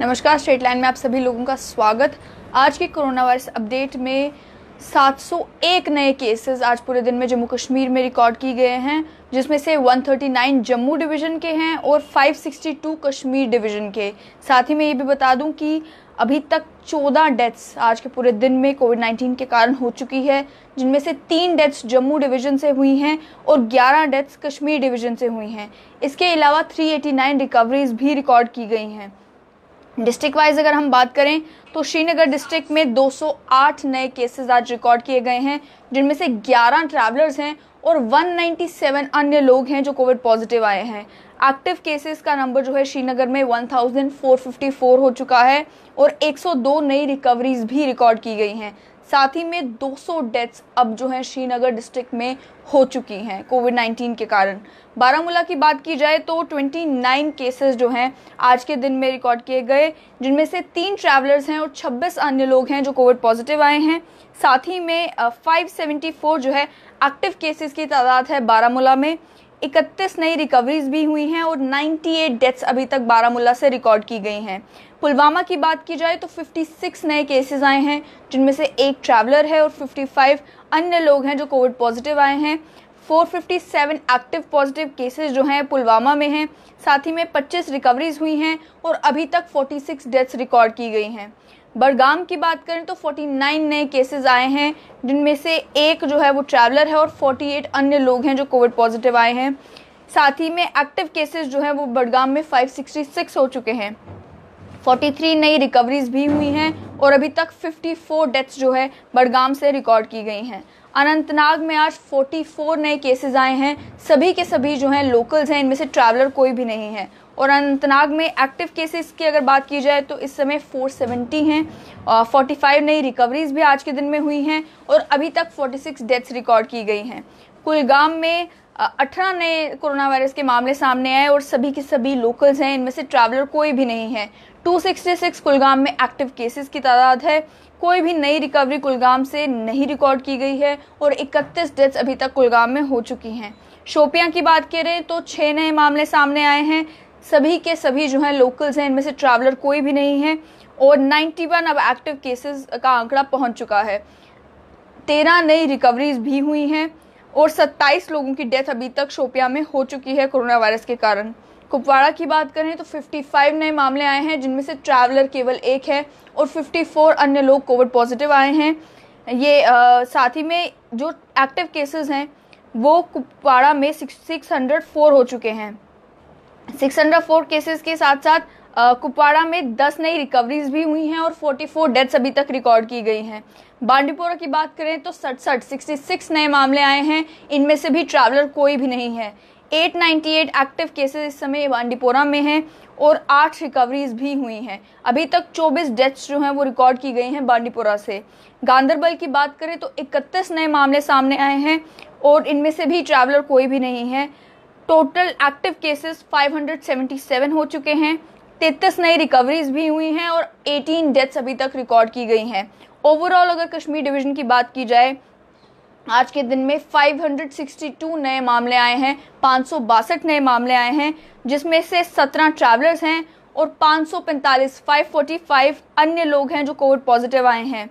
नमस्कार straight line में आप सभी लोगों का स्वागत आज के कोरोना वायरस अपडेट में 701 नए केसेस आज पूरे दिन में जम्मू कश्मीर में रिकॉर्ड किए गए हैं जिसमें से 139 जम्मू डिवीज़न के हैं और 562 कश्मीर डिवीज़न के साथ ही मैं ये भी बता दूं कि अभी तक 14 डेथ्स आज के पूरे दिन में कोविड 19 के कारण हो चुकी है जिनमें से तीन डेथ्स जम्मू डिवीज़न से हुई हैं और 11 डेथ्स कश्मीर डिवीज़न से हुई हैं इसके अलावा 389 रिकवरीज भी रिकॉर्ड की गई हैं डिस्ट्रिक्ट वाइज अगर हम बात करें तो श्रीनगर डिस्ट्रिक्ट में 208 नए केसेस आज रिकॉर्ड किए गए हैं जिनमें से 11 ट्रैवलर्स हैं और 197 अन्य लोग हैं जो कोविड पॉजिटिव आए हैं एक्टिव केसेस का नंबर जो है श्रीनगर में 1454 हो चुका है और 102 नई रिकवरीज भी रिकॉर्ड की गई हैं साथ ही में 200 डेथ्स अब जो है श्रीनगर डिस्ट्रिक्ट में हो चुकी हैं कोविड 19 के कारण बारामूला की बात की जाए तो 29 केसेस जो हैं आज के दिन में रिकॉर्ड किए गए जिनमें से तीन ट्रैवलर्स हैं और 26 अन्य लोग हैं जो कोविड पॉजिटिव आए हैं साथ ही में 574 जो है एक्टिव केसेस की तादाद है बारामूला में इकतीस नई रिकवरीज भी हुई हैं और 98 डेथ्स अभी तक बारामूला से रिकॉर्ड की गई हैं पुलवामा की बात की जाए तो 56 नए केसेस आए हैं जिनमें से एक ट्रैवलर है और 55 अन्य लोग हैं जो कोविड पॉजिटिव आए हैं 457 एक्टिव पॉजिटिव केसेस जो हैं पुलवामा में हैं साथ ही में 25 रिकवरीज हुई हैं और अभी तक 46 डेथ्स रिकॉर्ड की गई हैं बड़गाम की बात करें तो 49 नए केसेस आए हैं जिनमें से एक जो है वो ट्रैवलर है और 48 अन्य लोग हैं जो कोविड पॉजिटिव आए हैं साथ ही में एक्टिव केसेस जो है वो बड़गाम में 566 हो चुके हैं 43 नई रिकवरीज भी हुई हैं और अभी तक 54 डेथ्स जो है बड़गाम से रिकॉर्ड की गई हैं अनंतनाग में आज 44 नए केसेस आए हैं सभी के सभी जो हैं लोकल्स हैं इनमें से ट्रैवलर कोई भी नहीं है और अनंतनाग में एक्टिव केसेस की अगर बात की जाए तो इस समय 470 हैं फोर्टी फाइव नई रिकवरीज भी आज के दिन में हुई हैं और अभी तक 46 डेथ्स रिकॉर्ड की गई हैं कुलगाम में अठारह नए कोरोना वायरस के मामले सामने आए और सभी के सभी लोकल्स हैं इनमें से ट्रैवलर कोई भी नहीं है 266 कुलगाम में एक्टिव केसेस की तादाद है कोई भी नई रिकवरी कुलगाम से नहीं रिकॉर्ड की गई है और 31 डेथ्स अभी तक कुलगाम में हो चुकी हैं शोपियां की बात करें तो छः नए मामले सामने आए हैं सभी के सभी जो हैं लोकल्स हैं इनमें से ट्रैवलर कोई भी नहीं है और 91 अब एक्टिव केसेस का आंकड़ा पहुंच चुका है तेरह नई रिकवरीज भी हुई हैं और 27 लोगों की डेथ अभी तक शोपिया में हो चुकी है कोरोना वायरस के कारण कुपवाड़ा की बात करें तो 55 नए मामले आए हैं जिनमें से ट्रैवलर केवल एक है और 54 अन्य लोग कोविड पॉजिटिव आए हैं ये आ, साथ ही में जो एक्टिव केसेस हैं वो कुपवाड़ा में सिक्स हो चुके हैं 604 केसेस के साथ साथ कुपवाड़ा में 10 नई रिकवरीज भी हुई हैं और 44 डेथ्स अभी तक रिकॉर्ड की गई हैं बांडीपोरा की बात करें तो सड़सठ सिक्सटी नए मामले आए हैं इनमें से भी ट्रैवलर कोई भी नहीं है 898 एक्टिव केसेस इस समय बांडीपोरा में हैं और आठ रिकवरीज भी हुई हैं अभी तक 24 डेथ्स जो हैं वो रिकॉर्ड की गई हैं बांडीपोरा से गांधरबल की बात करें तो 31 नए मामले सामने आए हैं और इनमें से भी ट्रैवलर कोई भी नहीं है टोटल एक्टिव केसेस 577 हो चुके हैं तैतीस नई रिकवरीज भी हुई हैं और 18 डेथ्स अभी तक रिकॉर्ड की गई हैं ओवरऑल अगर कश्मीर डिवीजन की बात की जाए आज के दिन में 562 नए मामले आए हैं पाँच नए मामले आए हैं जिसमें से 17 ट्रैवलर्स हैं और 545 545 अन्य लोग हैं जो कोविड पॉजिटिव आए हैं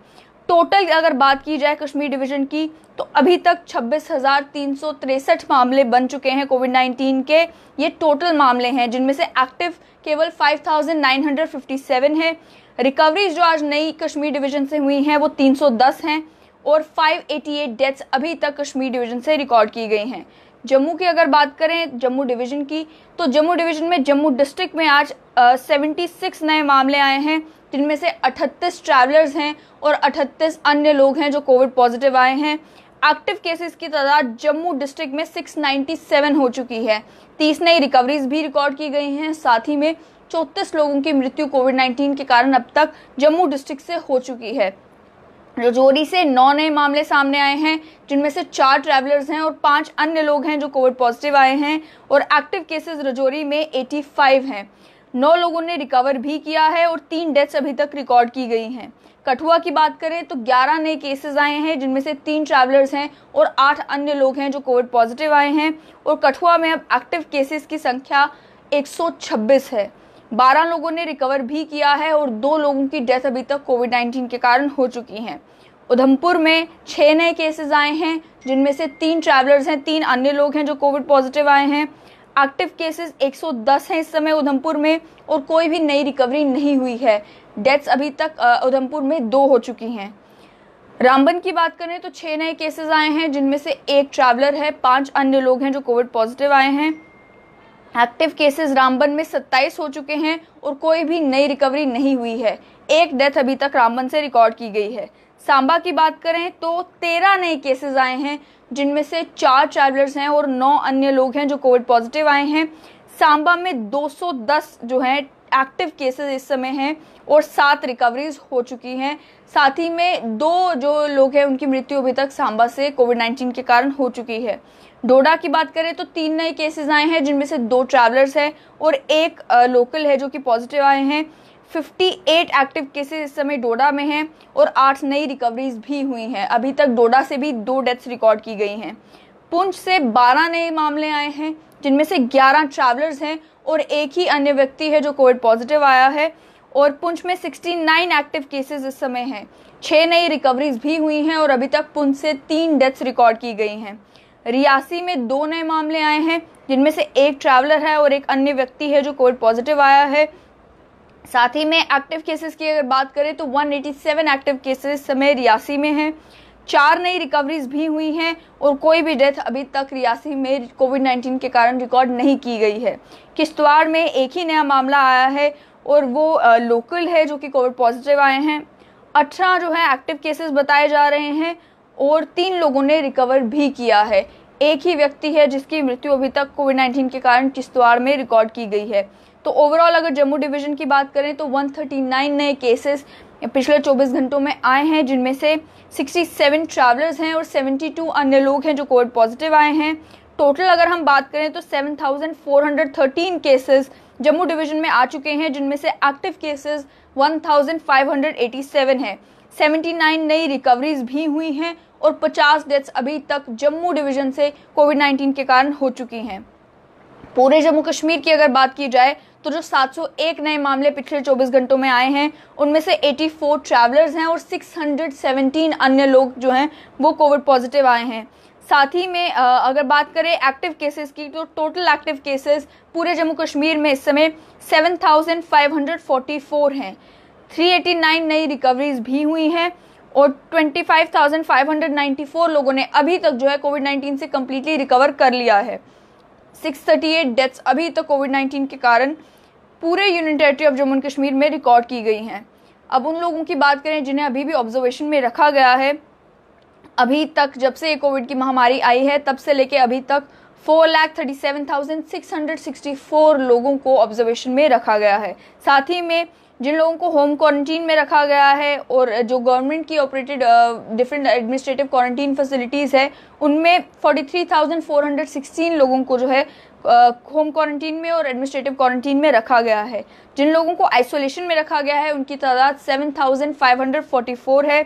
टोटल अगर बात की जाए कश्मीर डिवीजन की तो अभी तक छब्बीस मामले बन चुके हैं कोविड 19 के ये टोटल मामले हैं जिनमें से एक्टिव केवल 5,957 हैं रिकवरीज जो आज नई कश्मीर डिवीजन से हुई हैं वो 310 हैं और 588 डेथ्स अभी तक कश्मीर डिवीजन से रिकॉर्ड की गई हैं जम्मू की अगर बात करें जम्मू डिवीज़न की तो जम्मू डिवीज़न में जम्मू डिस्ट्रिक्ट में आज सेवेंटी सिक्स नए मामले आए हैं जिनमें से अठतीस ट्रैवलर्स हैं और अठतीस अन्य लोग हैं जो कोविड पॉजिटिव आए हैं एक्टिव केसेस की तादाद जम्मू डिस्ट्रिक्ट में 697 हो चुकी है तीस नई रिकवरीज भी रिकॉर्ड की गई हैं साथ ही में चौंतीस लोगों की मृत्यु कोविड 19 के कारण अब तक जम्मू डिस्ट्रिक्ट से हो चुकी है रजौरी से नौ नए मामले सामने आए हैं जिनमें से चार ट्रैवलर्स हैं और पांच अन्य लोग हैं जो कोविड पॉजिटिव आए हैं और एक्टिव केसेस रजौरी में 85 हैं नौ लोगों ने रिकवर भी किया है और तीन डेथ्स अभी तक रिकॉर्ड की गई हैं कठुआ की बात करें तो 11 नए केसेस आए हैं जिनमें से तीन ट्रैवलर्स हैं और आठ अन्य लोग हैं जो कोविड पॉजिटिव आए हैं और कठुआ में अब एक्टिव केसेस की संख्या एक है बारह लोगों ने रिकवर भी किया है और दो लोगों की डेथ अभी तक कोविड नाइन्टीन के कारण हो चुकी है उधमपुर में छः नए केसेस आए हैं जिनमें से तीन ट्रैवलर्स हैं तीन अन्य लोग हैं जो कोविड पॉजिटिव आए हैं एक्टिव केसेस 110 हैं इस समय उधमपुर में और कोई भी नई रिकवरी नहीं हुई है डेथ्स अभी तक उधमपुर में दो हो चुकी हैं रामबन की बात करें तो छः नए केसेस आए हैं जिनमें से एक ट्रैवलर है पांच अन्य लोग हैं जो कोविड पॉजिटिव आए हैं एक्टिव केसेस रामबन में 27 हो चुके हैं और कोई भी नई रिकवरी नहीं हुई है एक डेथ अभी तक रामबन से रिकॉर्ड की गई है सांबा की बात करें तो तेरह नए केसेस आए हैं जिनमें से चार ट्रैवलर्स हैं और नौ अन्य लोग हैं जो कोविड पॉजिटिव आए हैं सांबा में 210 जो हैं एक्टिव केसेस इस समय हैं और सात रिकवरीज हो चुकी हैं साथ ही में दो जो लोग हैं उनकी मृत्यु अभी तक सांबा से कोविड नाइन्टीन के कारण हो चुकी है डोडा की बात करें तो तीन नए केसेस आए हैं जिनमें से दो ट्रैवलर्स हैं और एक लोकल है जो कि पॉजिटिव आए हैं 58 एक्टिव केसेस इस समय डोडा में हैं और आठ नई रिकवरीज भी हुई हैं अभी तक डोडा से भी दो डेथ्स रिकॉर्ड की गई हैं पुंछ से 12 नए मामले आए हैं जिनमें से 11 ट्रैवलर्स हैं और एक ही अन्य व्यक्ति है जो कोविड पॉजिटिव आया है और पुंछ में 69 एक्टिव केसेस इस समय हैं छः नई रिकवरीज भी हुई हैं और अभी तक पुंछ से तीन डेथ्स रिकॉर्ड की गई हैं रियासी में दो नए मामले आए हैं जिनमें से एक ट्रैवलर है और एक अन्य व्यक्ति है जो कोविड पॉजिटिव आया है साथ ही में एक्टिव केसेस की अगर बात करें तो 187 एक्टिव केसेस समय रियासी में हैं चार नई रिकवरीज भी हुई हैं और कोई भी डेथ अभी तक रियासी में कोविड 19 के कारण रिकॉर्ड नहीं की गई है किश्तवाड़ में एक ही नया मामला आया है और वो लोकल है जो कि कोविड पॉजिटिव आए हैं अठारह जो है एक्टिव केसेस बताए जा रहे हैं और तीन लोगों ने रिकवर भी किया है एक ही व्यक्ति है जिसकी मृत्यु अभी तक कोविड 19 के कारण किश्तवाड़ में रिकॉर्ड की गई है तो ओवरऑल अगर जम्मू डिवीज़न की बात करें तो 139 नए केसेस पिछले 24 घंटों में आए हैं जिनमें से 67 ट्रैवलर्स हैं और 72 अन्य लोग हैं जो कोविड पॉजिटिव आए हैं टोटल अगर हम बात करें तो 7,413 केसेस जम्मू डिवीज़न में आ चुके हैं जिनमें से एक्टिव केसेस 1,587 हैं 79 नई रिकवरीज भी हुई हैं और 50 डेथ्स अभी तक जम्मू डिवीज़न से कोविड 19 के कारण हो चुकी हैं पूरे जम्मू कश्मीर की अगर बात की जाए तो जो 701 नए मामले पिछले 24 घंटों में आए हैं उनमें से 84 ट्रैवलर्स हैं और 617 अन्य लोग जो हैं वो कोविड पॉजिटिव आए हैं साथ ही में अगर बात करें एक्टिव केसेस की तो टोटल एक्टिव केसेस पूरे जम्मू कश्मीर में इस समय 7,544 हैं 389 नई रिकवरीज भी हुई हैं और 25,594 लोगों ने अभी तक जो है कोविड 19 से कम्प्लीटली रिकवर कर लिया है 638 डेथ्स अभी तक कोविड 19 के कारण पूरे union territory of Jammu and Kashmir में रिकॉर्ड की गई हैं अब उन लोगों की बात करें जिन्हें अभी भी ऑब्जर्वेशन में रखा गया है अभी तक जब से कोविड की महामारी आई है तब से लेके अभी तक four lakh thirty seven thousand six hundred sixty four लोगों को ऑब्जर्वेशन में रखा गया है साथ ही में जिन लोगों को होम क्वारंटीन में रखा गया है और जो गवर्नमेंट की operated different administrative quarantine facilities है उनमें 43,416 लोगों को जो है होम uh, क्वारंटीन में और एडमिनिस्ट्रेटिव क्वारंटीन में रखा गया है जिन लोगों को आइसोलेशन में रखा गया है उनकी तादाद 7,544 है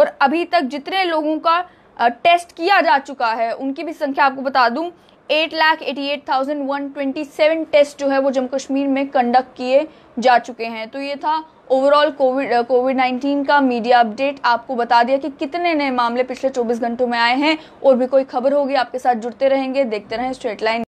और अभी तक जितने लोगों का टेस्ट किया जा चुका है उनकी भी संख्या आपको बता दूं eight lakh eighty eight thousand one twenty seven test जो है वो जम्मू कश्मीर में कंडक्ट किए जा चुके हैं तो ये था ओवरऑल कोविड कोविड नाइन्टीन का मीडिया अपडेट आपको बता दिया कि कितने नए मामले पिछले चौबीस घंटों में आए हैं और भी कोई खबर होगी आपके साथ जुड़ते रहेंगे देखते रहें स्ट्रेट लाइन